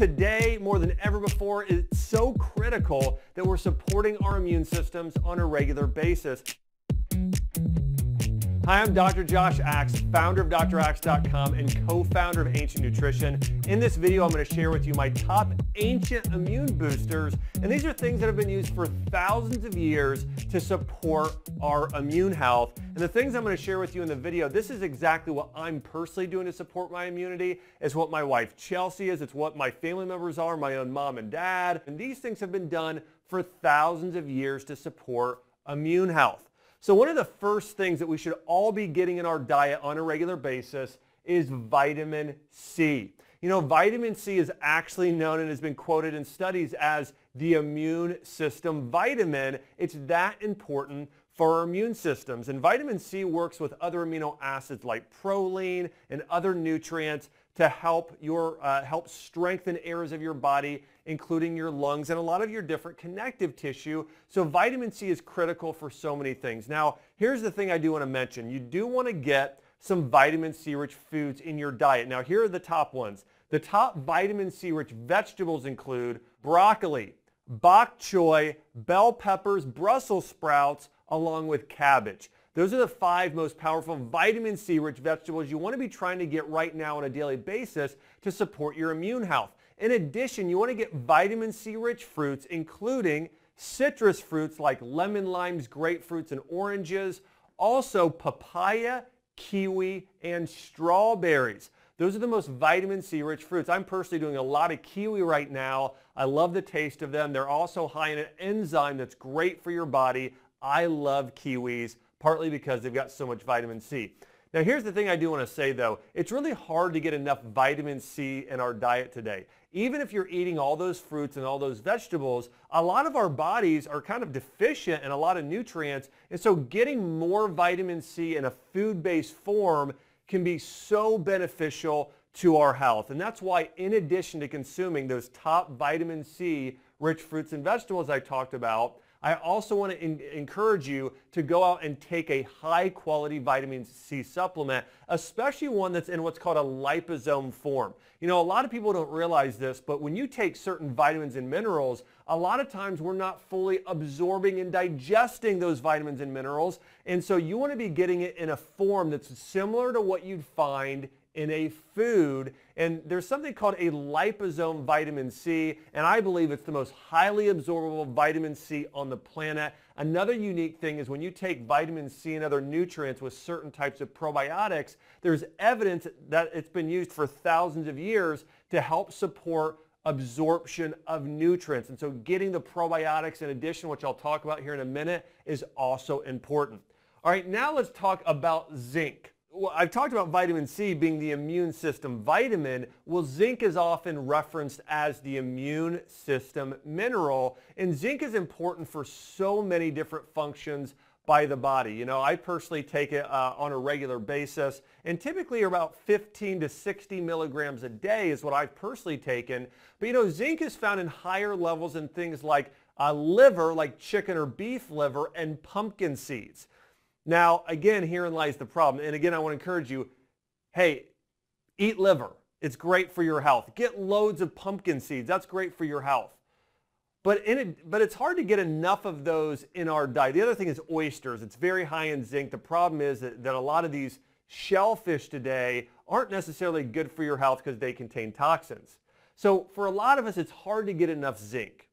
Today, more than ever before, it's so critical that we're supporting our immune systems on a regular basis. Hi, I'm Dr. Josh Axe, founder of draxe.com and co-founder of Ancient Nutrition. In this video, I'm going to share with you my top ancient immune boosters, and these are things that have been used for thousands of years to support our immune health. And the things I'm going to share with you in the video, this is exactly what I'm personally doing to support my immunity. It's what my wife Chelsea is. It's what my family members are, my own mom and dad. And these things have been done for thousands of years to support immune health. So one of the first things that we should all be getting in our diet on a regular basis is vitamin C. You know, vitamin C is actually known and has been quoted in studies as the immune system vitamin. It's that important for our immune systems. And vitamin C works with other amino acids like proline and other nutrients to help, your, uh, help strengthen areas of your body including your lungs and a lot of your different connective tissue. So vitamin C is critical for so many things. Now, here's the thing I do want to mention. You do want to get some vitamin C rich foods in your diet. Now, here are the top ones. The top vitamin C rich vegetables include broccoli, bok choy, bell peppers, Brussels sprouts, along with cabbage. Those are the five most powerful vitamin C rich vegetables you want to be trying to get right now on a daily basis to support your immune health. In addition, you want to get vitamin C rich fruits, including citrus fruits like lemon limes, grapefruits, and oranges, also papaya, kiwi, and strawberries. Those are the most vitamin C rich fruits. I'm personally doing a lot of kiwi right now. I love the taste of them. They're also high in an enzyme that's great for your body. I love kiwis, partly because they've got so much vitamin C. Now here's the thing I do want to say though, it's really hard to get enough vitamin C in our diet today. Even if you're eating all those fruits and all those vegetables, a lot of our bodies are kind of deficient in a lot of nutrients, and so getting more vitamin C in a food-based form can be so beneficial to our health. And that's why in addition to consuming those top vitamin C rich fruits and vegetables I talked about, I also want to encourage you to go out and take a high quality vitamin C supplement, especially one that's in what's called a liposome form. You know, a lot of people don't realize this, but when you take certain vitamins and minerals, a lot of times we're not fully absorbing and digesting those vitamins and minerals. And so you want to be getting it in a form that's similar to what you'd find in a food. And there's something called a liposome vitamin C, and I believe it's the most highly absorbable vitamin C on the planet. Another unique thing is when you take vitamin C and other nutrients with certain types of probiotics, there's evidence that it's been used for thousands of years to help support absorption of nutrients. And so getting the probiotics in addition, which I'll talk about here in a minute, is also important. All right, now let's talk about zinc well, I've talked about vitamin C being the immune system vitamin. Well, zinc is often referenced as the immune system mineral, and zinc is important for so many different functions by the body. You know, I personally take it uh, on a regular basis, and typically about 15 to 60 milligrams a day is what I've personally taken. But you know, zinc is found in higher levels in things like uh, liver, like chicken or beef liver, and pumpkin seeds. Now, again, herein lies the problem. And again, I want to encourage you, hey, eat liver. It's great for your health. Get loads of pumpkin seeds. That's great for your health. But, in it, but it's hard to get enough of those in our diet. The other thing is oysters. It's very high in zinc. The problem is that, that a lot of these shellfish today aren't necessarily good for your health because they contain toxins. So for a lot of us, it's hard to get enough zinc.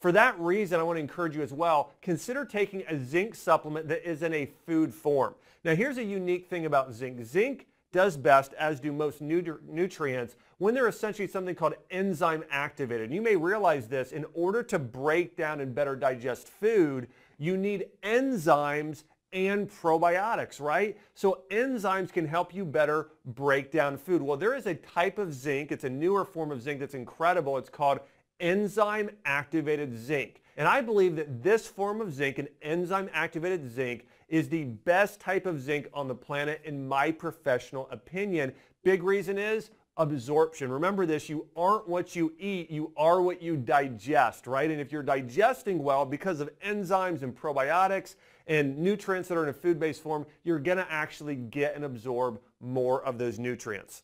For that reason, I want to encourage you as well, consider taking a zinc supplement that is in a food form. Now here's a unique thing about zinc. Zinc does best, as do most nutrients, when they're essentially something called enzyme activated. you may realize this, in order to break down and better digest food, you need enzymes and probiotics, right? So enzymes can help you better break down food. Well, there is a type of zinc, it's a newer form of zinc that's incredible. It's called enzyme-activated zinc. And I believe that this form of zinc, an enzyme-activated zinc, is the best type of zinc on the planet in my professional opinion. Big reason is absorption. Remember this, you aren't what you eat, you are what you digest, right? And if you're digesting well because of enzymes and probiotics and nutrients that are in a food-based form, you're gonna actually get and absorb more of those nutrients.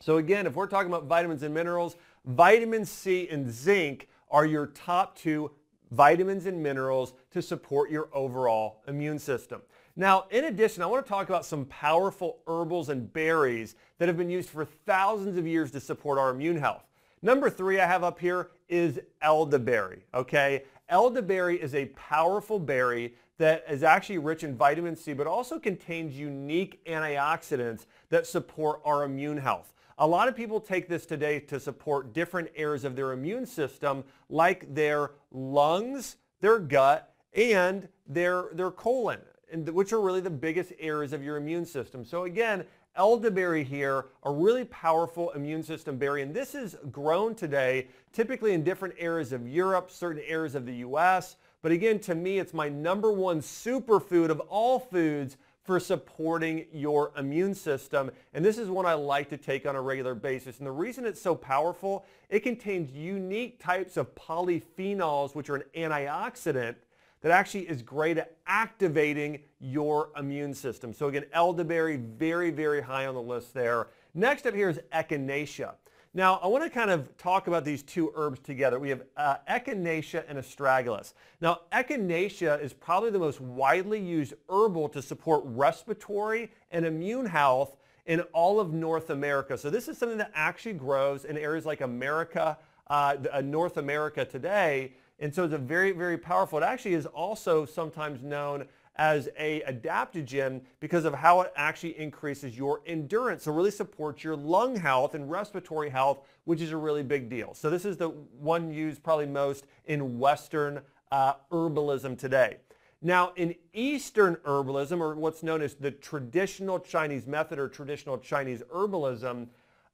So again, if we're talking about vitamins and minerals, Vitamin C and zinc are your top two vitamins and minerals to support your overall immune system. Now, in addition, I want to talk about some powerful herbals and berries that have been used for thousands of years to support our immune health. Number three I have up here is elderberry, okay? Elderberry is a powerful berry that is actually rich in vitamin C, but also contains unique antioxidants that support our immune health. A lot of people take this today to support different areas of their immune system like their lungs, their gut, and their, their colon, and which are really the biggest areas of your immune system. So again, elderberry here, a really powerful immune system berry, and this is grown today typically in different areas of Europe, certain areas of the US, but again, to me, it's my number one superfood of all foods for supporting your immune system. And this is one I like to take on a regular basis. And the reason it's so powerful, it contains unique types of polyphenols, which are an antioxidant that actually is great at activating your immune system. So again, elderberry, very, very high on the list there. Next up here is echinacea. Now, I want to kind of talk about these two herbs together. We have uh, echinacea and astragalus. Now, echinacea is probably the most widely used herbal to support respiratory and immune health in all of North America. So this is something that actually grows in areas like America, uh, uh North America today. And so it's a very, very powerful. It actually is also sometimes known as a adaptogen because of how it actually increases your endurance. So really supports your lung health and respiratory health, which is a really big deal. So this is the one used probably most in Western uh, herbalism today. Now, in Eastern herbalism, or what's known as the traditional Chinese method or traditional Chinese herbalism,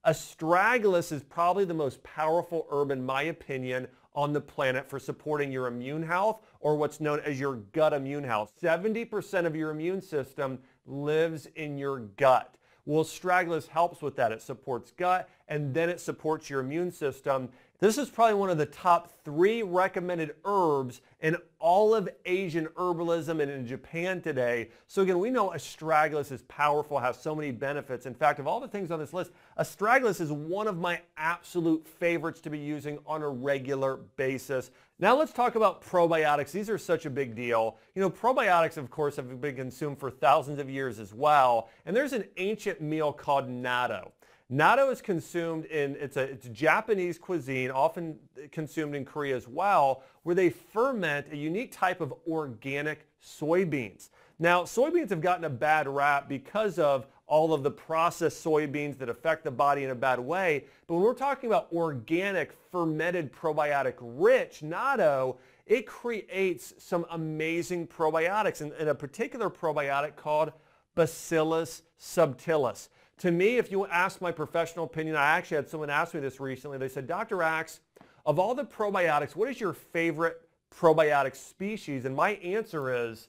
Astragalus is probably the most powerful herb, in my opinion, on the planet for supporting your immune health or what's known as your gut immune health. 70% of your immune system lives in your gut. Well, astragalus helps with that. It supports gut and then it supports your immune system this is probably one of the top three recommended herbs in all of Asian herbalism and in Japan today. So again, we know astragalus is powerful, has so many benefits. In fact, of all the things on this list, astragalus is one of my absolute favorites to be using on a regular basis. Now let's talk about probiotics. These are such a big deal. You know, probiotics, of course, have been consumed for thousands of years as well. And there's an ancient meal called natto. Natto is consumed in, it's, a, it's Japanese cuisine, often consumed in Korea as well, where they ferment a unique type of organic soybeans. Now, soybeans have gotten a bad rap because of all of the processed soybeans that affect the body in a bad way. But when we're talking about organic, fermented, probiotic rich natto, it creates some amazing probiotics, and, and a particular probiotic called Bacillus subtilis. To me, if you ask my professional opinion, I actually had someone ask me this recently. They said, Dr. Axe, of all the probiotics, what is your favorite probiotic species? And my answer is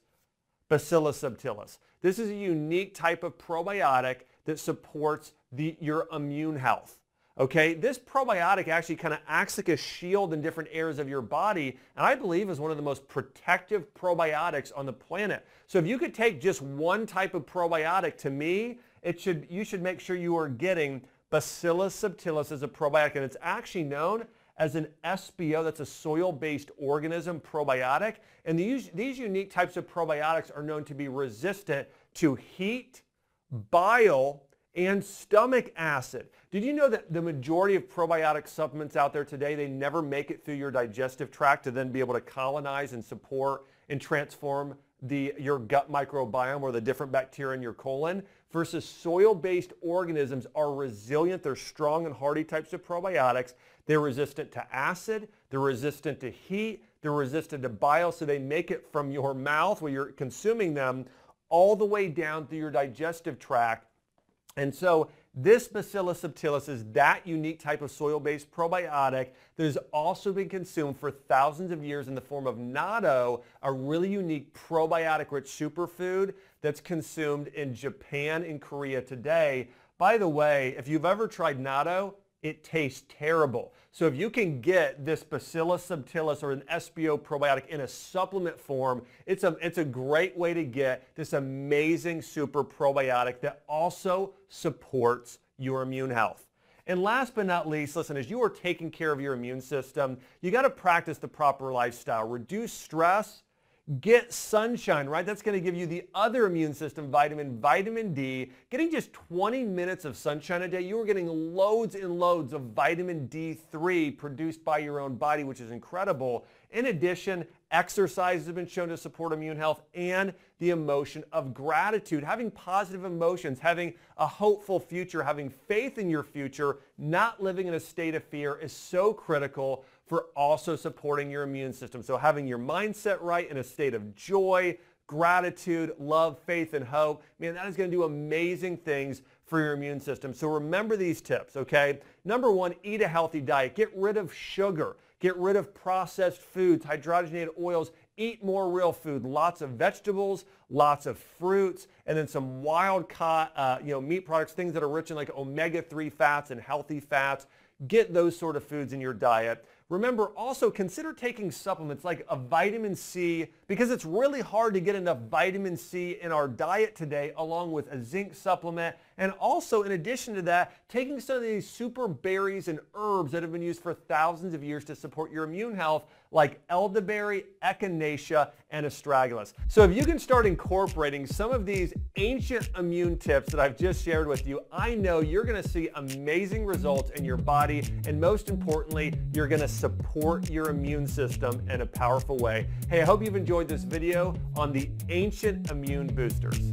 Bacillus subtilis. This is a unique type of probiotic that supports the, your immune health. Okay, this probiotic actually kind of acts like a shield in different areas of your body, and I believe is one of the most protective probiotics on the planet. So if you could take just one type of probiotic, to me, it should, you should make sure you are getting Bacillus subtilis as a probiotic. And it's actually known as an SBO, that's a soil-based organism probiotic. And these, these unique types of probiotics are known to be resistant to heat, bile, and stomach acid. Did you know that the majority of probiotic supplements out there today, they never make it through your digestive tract to then be able to colonize and support and transform the, your gut microbiome or the different bacteria in your colon? versus soil-based organisms are resilient. They're strong and hardy types of probiotics. They're resistant to acid. They're resistant to heat. They're resistant to bile, so they make it from your mouth where you're consuming them all the way down through your digestive tract. And so this Bacillus subtilis is that unique type of soil-based probiotic that has also been consumed for thousands of years in the form of natto, a really unique probiotic-rich superfood that's consumed in Japan and Korea today. By the way, if you've ever tried natto, it tastes terrible. So if you can get this Bacillus subtilis or an SBO probiotic in a supplement form, it's a, it's a great way to get this amazing super probiotic that also supports your immune health. And last but not least, listen, as you are taking care of your immune system, you got to practice the proper lifestyle. Reduce stress, Get sunshine, right? That's going to give you the other immune system vitamin, vitamin D. Getting just 20 minutes of sunshine a day, you are getting loads and loads of vitamin D3 produced by your own body, which is incredible. In addition, exercise has been shown to support immune health and the emotion of gratitude. Having positive emotions, having a hopeful future, having faith in your future, not living in a state of fear is so critical for also supporting your immune system. So having your mindset right in a state of joy, gratitude, love, faith, and hope, man, that is going to do amazing things for your immune system. So remember these tips, okay? Number one, eat a healthy diet. Get rid of sugar. Get rid of processed foods, hydrogenated oils. Eat more real food, lots of vegetables, lots of fruits, and then some wild caught, uh, you know, meat products, things that are rich in like omega-3 fats and healthy fats. Get those sort of foods in your diet. Remember, also consider taking supplements like a vitamin C because it's really hard to get enough vitamin C in our diet today along with a zinc supplement and also, in addition to that, taking some of these super berries and herbs that have been used for thousands of years to support your immune health, like elderberry, echinacea, and astragalus. So if you can start incorporating some of these ancient immune tips that I've just shared with you, I know you're gonna see amazing results in your body, and most importantly, you're gonna support your immune system in a powerful way. Hey, I hope you've enjoyed this video on the ancient immune boosters.